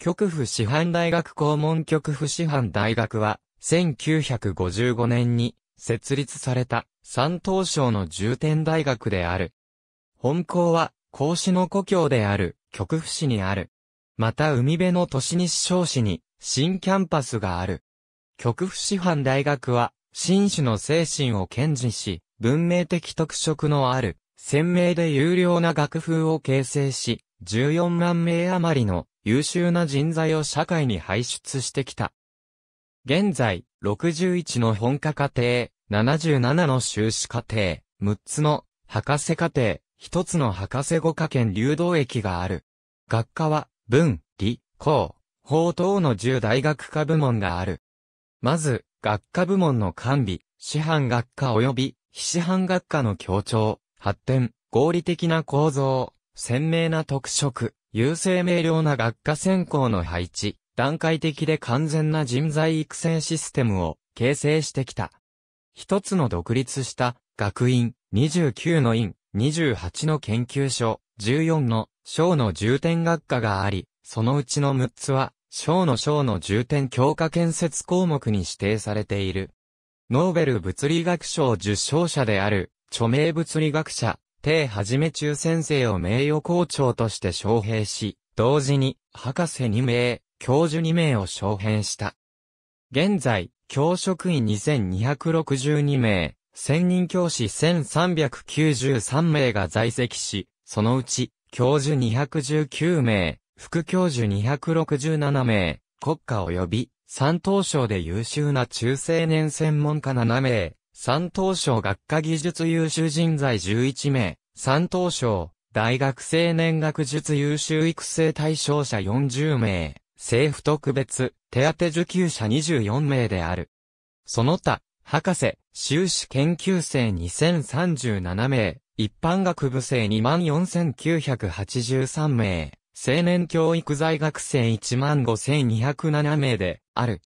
極府師範大学校門極府師範大学は、1955年に設立された三等省の重点大学である。本校は、孔子の故郷である極府市にある。また海辺の都市西小市に新キャンパスがある。極府師範大学は、新種の精神を堅持し、文明的特色のある、鮮明で優良な学風を形成し、14万名余りの優秀な人材を社会に輩出してきた。現在、61の本科課程、77の修士課程、6つの博士課程、1つの博士語科圏流動駅がある。学科は、文、理、工、法等の10大学科部門がある。まず、学科部門の管理、師範学科及び非師範学科の協調、発展、合理的な構造、鮮明な特色、優勢明瞭な学科専攻の配置、段階的で完全な人材育成システムを形成してきた。一つの独立した学院、29の院、28の研究所、14の省の重点学科があり、そのうちの6つは小の省の重点強化建設項目に指定されている。ノーベル物理学賞受賞者である著名物理学者、帝はじめ中先生を名誉校長として招聘し、同時に、博士2名、教授2名を招聘した。現在、教職員2262名、専任教師1393名が在籍し、そのうち、教授219名、副教授267名、国家及び、三等賞で優秀な中青年専門家7名、三等賞学科技術優秀人材11名、三等賞、大学生年学術優秀育成対象者40名、政府特別手当受給者24名である。その他、博士、修士研究生2037名、一般学部生24,983名、青年教育在学生15,207名である。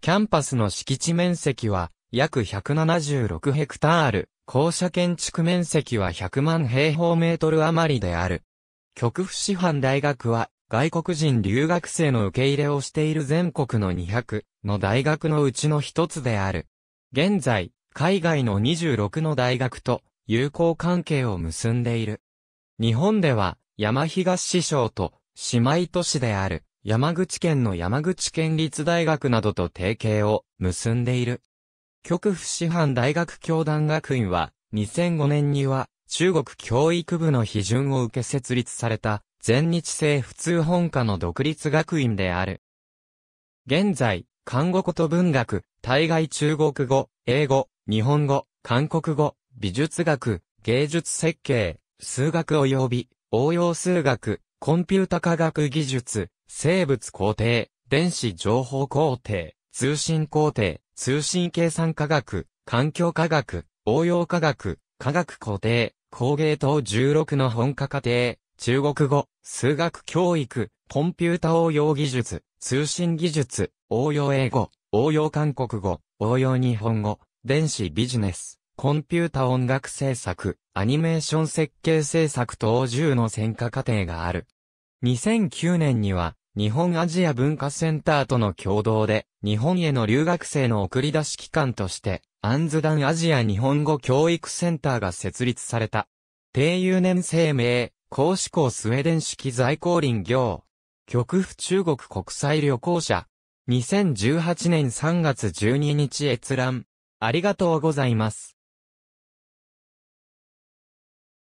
キャンパスの敷地面積は約176ヘクタール、校舎建築面積は100万平方メートル余りである。極府師範大学は、外国人留学生の受け入れをしている全国の200の大学のうちの一つである。現在、海外の26の大学と友好関係を結んでいる。日本では、山東師匠と姉妹都市である山口県の山口県立大学などと提携を結んでいる。極府師範大学教団学院は、2005年には、中国教育部の批准を受け設立された、全日制普通本科の独立学院である。現在、看護こと文学、対外中国語、英語、日本語、韓国語、美術学、芸術設計、数学及び応用数学、コンピュータ科学技術、生物工程、電子情報工程、通信工程、通信計算科学、環境科学、応用科学、科学工程、工芸等16の本科課程、中国語、数学教育、コンピュータ応用技術、通信技術、応用英語、応用韓国語、応用日本語、電子ビジネス、コンピュータ音楽制作、アニメーション設計制作等10の専科課程がある。2009年には、日本アジア文化センターとの共同で、日本への留学生の送り出し機関として、アンズダンアジア日本語教育センターが設立された。低友年生命公志校スウェーデン式在校林業。極府中国国際旅行者。2018年3月12日閲覧。ありがとうございます。